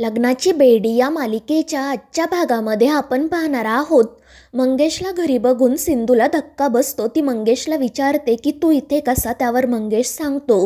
लग्नाची बेडी या मालिकेच्या आजच्या भागामध्ये आपण पाहणार आहोत मंगेशला घरी बघून सिंधूला धक्का बसतो ती मंगेशला विचारते की तू इथे कसा त्यावर मंगेश सांगतो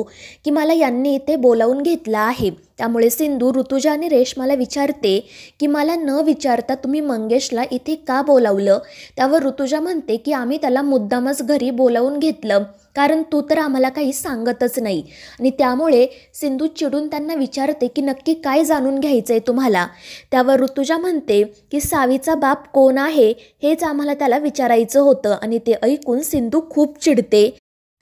की मला यांनी इथे बोलावून घेतला आहे त्यामुळे सिंधू ऋतुजा आणि रेशमाला विचारते की मला न विचारता तुम्ही मंगेशला इथे का बोलावलं त्यावर ऋतुजा म्हणते की आम्ही त्याला मुद्दामच घरी बोलावून घेतलं कारण तू तर आम्हाला काही सांगतच नाही आणि त्यामुळे सिंधू चिडून त्यांना विचारते की नक्की काय जाणून घ्यायचं आहे तुम्हाला त्यावर ऋतुजा म्हणते की सावीचा बाप कोण आहे हेच आम्हाला त्याला विचारायचं होतं आणि ते ऐकून सिंधू खूप चिडते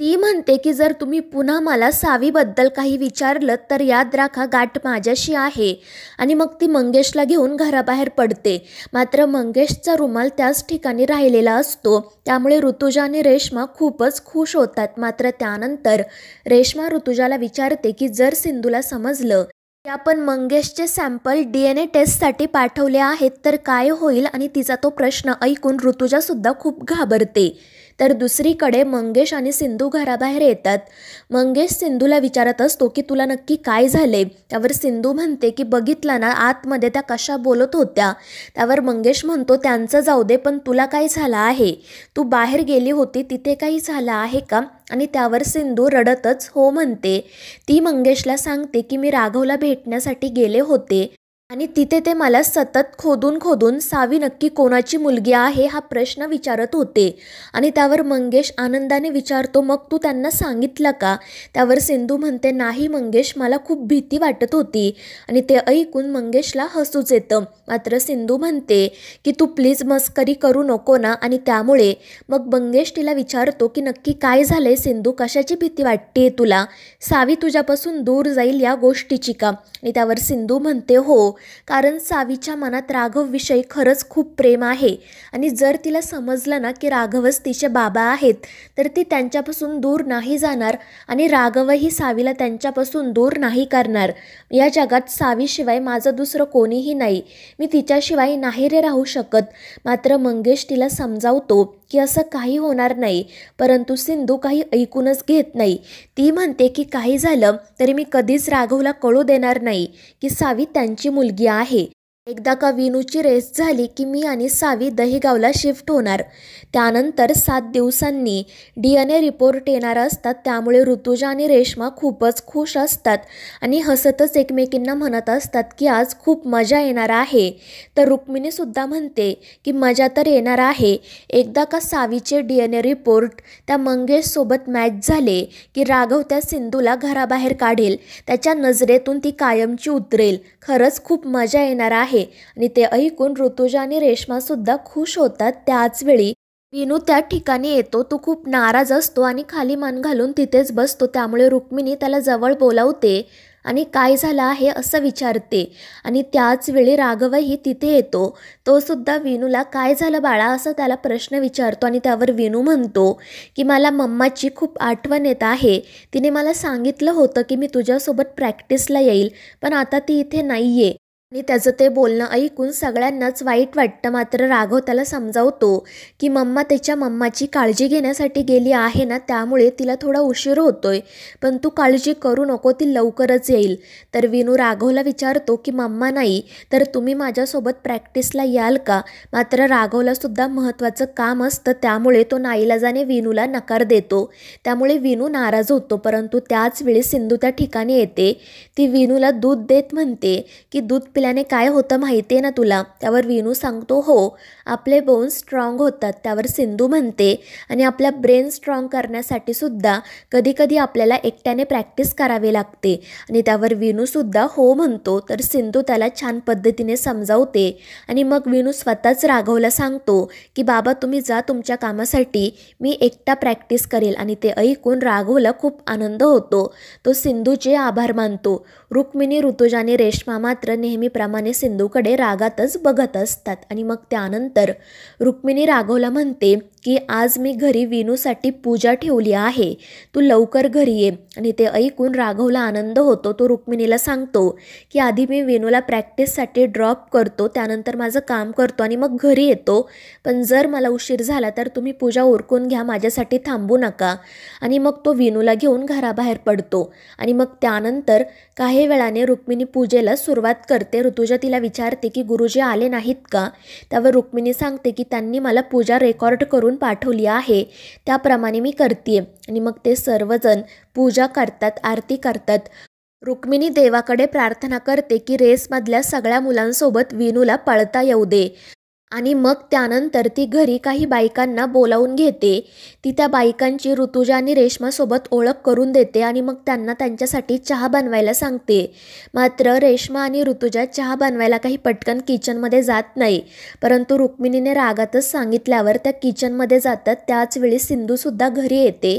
ती म्हणते की जर तुम्ही पुन्हा मला सावीबद्दल काही विचारलं तर याद राखा गाठ माझ्याशी आहे आणि मग ती मंगेशला घेऊन घराबाहेर पडते मात्र मंगेशचा रुमाल त्याच ठिकाणी राहिलेला असतो त्यामुळे ऋतुजा आणि रेश्मा खूपच खुश होतात मात्र त्यानंतर रेश्मा ऋतुजाला विचारते की जर सिंधूला समजलं की आपण मंगेशचे सॅम्पल डी एन ए टेस्टसाठी पाठवले आहेत तर काय होईल आणि तिचा तो प्रश्न ऐकून ऋतुजासुद्धा खूप घाबरते तर दुसरीकडे मंगेश आणि सिंधू घराबाहेर येतात मंगेश सिंधूला विचारत असतो की तुला नक्की काय झाले त्यावर सिंधू म्हणते की बघितला ना आतमध्ये त्या कशा बोलत होत्या त्यावर मंगेश म्हणतो त्यांचं जाऊ दे पण तुला काय झालं आहे तू बाहेर गेली होती तिथे काही झालं आहे का आणि त्यावर सिंधू रडतच हो म्हणते ती मंगेशला सांगते की मी राघवला भेटण्यासाठी गेले होते आणि तिथे ते मला सतत खोदून खोदून सावी नक्की कोणाची मुलगी आहे हा प्रश्न विचारत होते आणि त्यावर मंगेश आनंदाने विचारतो मग तू त्यांना सांगितलं का त्यावर सिंधू म्हणते नाही मंगेश मला खूप भीती वाटत होती आणि ते ऐकून मंगेशला हसूच येतं मात्र सिंधू म्हणते की तू प्लीज मस्करी करू नको ना आणि त्यामुळे मग मंगेश तिला विचारतो की नक्की काय झालंय सिंधू कशाची भीती वाटते तुला सावी तुझ्यापासून दूर जाईल या गोष्टीची का आणि त्यावर सिंधू म्हणते हो कारण सावीच्या मनात राघवविषयी खरंच खूप प्रेम आहे आणि जर तिला समजलं ना की राघवच तिचे बाबा आहेत तर ती त्यांच्यापासून दूर नाही जाणार आणि राघवही सावीला त्यांच्यापासून दूर नाही करणार या जगात सावीशिवाय माझं दुसरं कोणीही नाही मी तिच्याशिवाय नाही रे राहू शकत मात्र मंगेश तिला समजावतो की असं काही होणार नाही परंतु सिंधू काही ऐकूनच घेत नाही ती म्हणते की काही झालं तरी मी कधीच राघवला कळू देणार नाही की सावी त्यांची मुलगी आहे एकदा का विनूची रेस झाली की मी आणि सावी दहीगावला शिफ्ट होणार त्यानंतर सात दिवसांनी डी एन ए रिपोर्ट येणार असतात त्यामुळे ऋतुजा आणि रेश्मा खूपच खुश असतात आणि हसतच एकमेकींना म्हणत असतात की आज खूप मजा येणार आहे तर रुक्मिणीसुद्धा म्हणते की मजा तर येणार आहे एकदा का सावीचे डी एन ए रिपोर्ट त्या मंगेशसोबत मॅच झाले की राघव त्या सिंधूला घराबाहेर काढेल त्याच्या नजरेतून ती कायमची उतरेल खरंच खूप मजा येणार आहे आहे आणि ते ऐकून ऋतुजा आणि सुद्धा खुश होतात त्याच वेळी विनू त्या ठिकाणी येतो तो खूप नाराज असतो आणि खाली मान घालून तिथेच बसतो त्यामुळे रुक्मिणी त्याला जवळ बोलावते आणि काय झालं आहे असं विचारते आणि त्याच वेळी राघवही तिथे येतो तो सुद्धा विनूला काय झालं बाळा असं त्याला प्रश्न विचारतो आणि त्यावर विनू म्हणतो की मला मम्माची खूप आठवण येत आहे तिने मला सांगितलं होतं की मी तुझ्यासोबत प्रॅक्टिसला येईल पण आता ती इथे नाही आणि त्याचं ते बोलणं ऐकून सगळ्यांनाच वाईट वाटतं मात्र राघव त्याला समजावतो की मम्मा त्याच्या मम्माची काळजी घेण्यासाठी गेली आहे ना त्यामुळे तिला थोडा उशीर होतोय पण तू काळजी करू नको ती लवकरच येईल तर विनू राघवला विचारतो की मम्मा नाही तर तुम्ही माझ्यासोबत प्रॅक्टिसला याल का मात्र राघवलासुद्धा महत्त्वाचं काम असतं त्यामुळे तो नाईलाजाने विनूला नकार देतो त्यामुळे विनू नाराज होतो परंतु त्याच वेळी सिंधू त्या ठिकाणी येते ती विनूला दूध देत म्हणते की दूध पिल्याने काय होतं माहिती आहे ना तुला त्यावर विनू सांगतो हो आपले बोन्स स्ट्रॉंग होतात त्यावर सिंधू म्हणते आणि आपला ब्रेन स्ट्रॉंग करण्यासाठी सुद्धा कधीकधी आपल्याला एकट्याने प्रॅक्टिस करावी लागते आणि त्यावर विनूसुद्धा हो म्हणतो तर सिंधू त्याला छान पद्धतीने समजावते आणि मग विनू स्वतःच राघवला सांगतो की बाबा तुम्ही जा तुमच्या कामासाठी मी एकटा प्रॅक्टिस करेल आणि ते ऐकून राघवला खूप आनंद होतो तो सिंधूचे आभार मानतो रुक्मिणी ऋतुजाने रेश्मा मात्र नेहमी नेहमीप्रमाणे सिंधूकडे रागातच बघत असतात आणि मग त्यानंतर रुक्मिणी राघवला म्हणते की आज मी घरी विनूसाठी पूजा ठेवली आहे तू लवकर घरी ये आणि ते ऐकून राघवला आनंद होतो तो रुक्मिणीला सांगतो की आधी मी वेणूला प्रॅक्टिससाठी ड्रॉप करतो त्यानंतर माझं काम करतो आणि मग घरी येतो पण जर मला उशीर झाला तर तुम्ही पूजा ओरकून घ्या माझ्यासाठी थांबू नका आणि मग तो वेणूला घेऊन घराबाहेर पडतो आणि मग त्यानंतर काही वेळाने रुक्मिणी पूजेला सुरुवात करते ऋतुजा तिला विचारते की गुरुजी आले नाहीत का त्यावर रुक्मिणी सांगते की त्यांनी मला पूजा रेकॉर्ड करून करून पाठवली आहे त्याप्रमाणे मी करते आणि मग ते सर्वजण पूजा करतात आरती करतात रुक्मिणी देवाकडे प्रार्थना करते की रेसमधल्या सगळ्या मुलांसोबत विनूला पळता येऊ दे आणि मग त्यानंतर ती घरी काही बायकांना बोलावून घेते ती त्या बायकांची ऋतुजा आणि रेश्मासोबत ओळख करून देते आणि मग त्यांना त्यांच्यासाठी चहा बनवायला सांगते मात्र रेश्मा आणि ऋतुजा चहा बनवायला काही पटकन किचनमध्ये जात नाही परंतु रुक्मिणीने रागातच सांगितल्यावर त्या किचनमध्ये जातात त्याचवेळी सिंधूसुद्धा घरी येते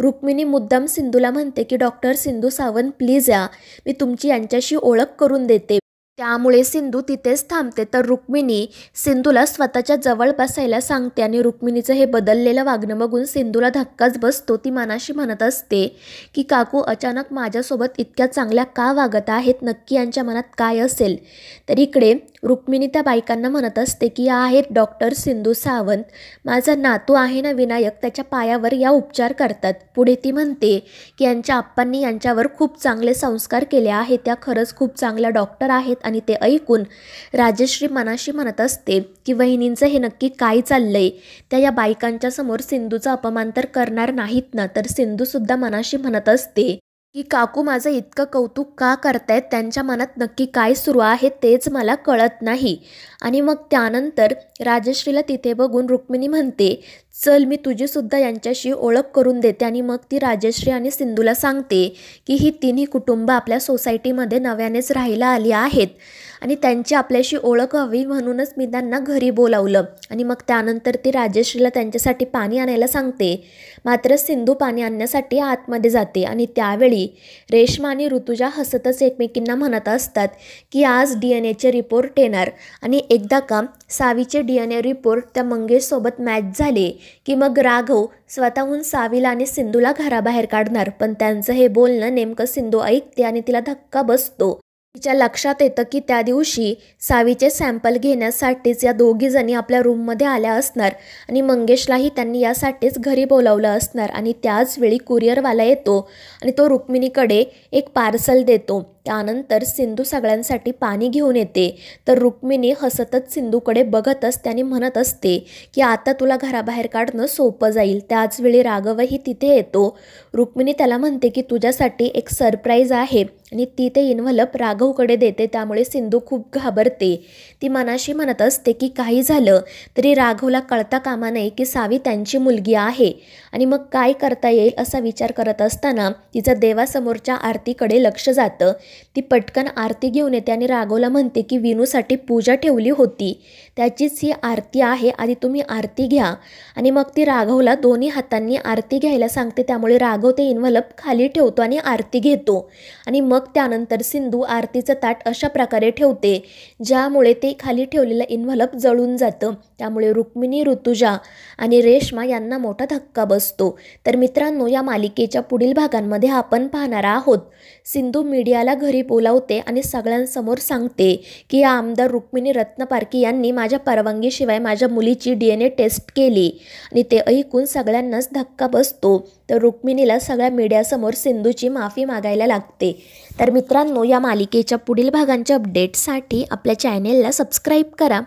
रुक्मिणी मुद्दाम सिंधूला म्हणते की डॉक्टर सिंधू सावंत प्लीज या मी तुमची यांच्याशी ओळख करून देते त्यामुळे सिंधू तिथेच थांबते तर रुक्मिणी सिंधूला स्वतःच्या जवळ बसायला सांगते आणि रुक्मिणीचं हे बदललेलं वागणं बघून सिंधूला धक्काच बसतो ती मनाशी म्हणत असते की काकू अचानक माझ्यासोबत इतक्या चांगल्या का वागत आहेत नक्की यांच्या मनात काय असेल तर इकडे रुक्मिणी त्या बायकांना म्हणत असते की या आहेत डॉक्टर सिंधू सावंत माझा नातू आहे ना विनायक त्याच्या पायावर या उपचार करतात पुढे ती म्हणते की यांच्या आप्पांनी यांच्यावर खूप चांगले संस्कार केले आहेत त्या खरंच खूप चांगल्या डॉक्टर आहेत आणि ते ऐकून राजश्री मनाशी म्हणत असते की वहिनींचं हे नक्की काय चाललंय त्या या बायकांच्या समोर सिंधूचा अपमान तर करणार नाहीत ना तर सिंधूसुद्धा मनाशी म्हणत असते की काकू माझं इतकं कौतुक का करतायत त्यांच्या मनात नक्की काय सुरू आहे तेच मला कळत नाही आणि मग त्यानंतर राजश्रीला तिथे बघून रुक्मिणी म्हणते चल मी तुझीसुद्धा यांच्याशी ओळख करून देते आणि मग ती राजश्री आणि सिंधूला सांगते की ही तिन्ही कुटुंबं आपल्या सोसायटीमध्ये नव्यानेच राहायला आली आहेत आणि त्यांची आपल्याशी ओळख हवी म्हणूनच मी त्यांना घरी बोलावलं आणि मग त्यानंतर ती राजश्रीला त्यांच्यासाठी पाणी आणायला सांगते मात्र सिंधू पाणी आणण्यासाठी आतमध्ये जाते आणि त्यावेळी रेश्मा आणि ऋतुजा हसतच एकमेकींना म्हणत असतात की आज डी एन एचे रिपोर्ट येणार आणि एकदा का सावीचे डी एन ए रिपोर्ट त्या मंगेशसोबत मॅच झाले की मग राघव स्वतःहून साविला आणि सिंधूला घराबाहेर काढणार पण त्यांचं हे बोलणं नेमकं सिंधू ऐकते आणि तिला धक्का बसतो तिच्या लक्षात येतं की त्या दिवशी सावीचे सॅम्पल घेण्यासाठीच या दोघीजणी आपल्या रूममध्ये आल्या असणार आणि मंगेशलाही त्यांनी यासाठीच घरी बोलावलं असणार आणि त्याचवेळी कुरिअरवाला येतो आणि तो रुक्मिणीकडे एक पार्सल देतो त्यानंतर सिंधू सगळ्यांसाठी पाणी घेऊन येते तर रुक्मिणी हसतच सिंधूकडे बघतच त्याने म्हणत असते की आता तुला घराबाहेर काढणं सोपं जाईल त्याचवेळी राघवही तिथे येतो रुक्मिणी त्याला म्हणते की तुझ्यासाठी एक सरप्राईज आहे आणि ती ते इन्व्हलप राघवकडे देते त्यामुळे सिंधू खूप घाबरते ती मनाशी म्हणत असते की काही झालं तरी राघवला कळता कामा नये की सावी त्यांची मुलगी आहे आणि मग काय करता येईल असा विचार करत असताना तिचं देवासमोरच्या आरतीकडे लक्ष जातं ती पटकन आरती घेऊन येते आणि राघवला म्हणते की विनूसाठी पूजा ठेवली होती त्याचीच ही आरती आहे आधी तुम्ही आरती घ्या आणि मग ती राघवला दोन्ही हातांनी आरती घ्यायला सांगते त्यामुळे राघव ते इन्व्हलप खाली ठेवतो आणि आरती घेतो आणि मग त्यानंतर सिंधू आरतीचं ताट अशा प्रकारे ठेवते ज्यामुळे ते खाली ठेवलेलं इन्व्हलप जळून जातं त्यामुळे रुक्मिणी ऋतुजा आणि रेश्मा यांना मोठा धक्का बस असतो तर मित्रांनो या मालिकेच्या पुढील भागांमध्ये आपण पाहणार आहोत सिंधू मीडियाला घरी बोलावते आणि सगळ्यांसमोर सांगते की या आमदार रुक्मिणी रत्नपारकी यांनी माझ्या परवानगीशिवाय माझ्या मुलीची डी एन ए टेस्ट केली आणि ते ऐकून सगळ्यांनाच धक्का बसतो तर रुक्मिणीला सगळ्या मीडियासमोर सिंधूची माफी मागायला लागते तर मित्रांनो या मालिकेच्या पुढील भागांच्या अपडेटसाठी आपल्या चॅनेलला सबस्क्राईब करा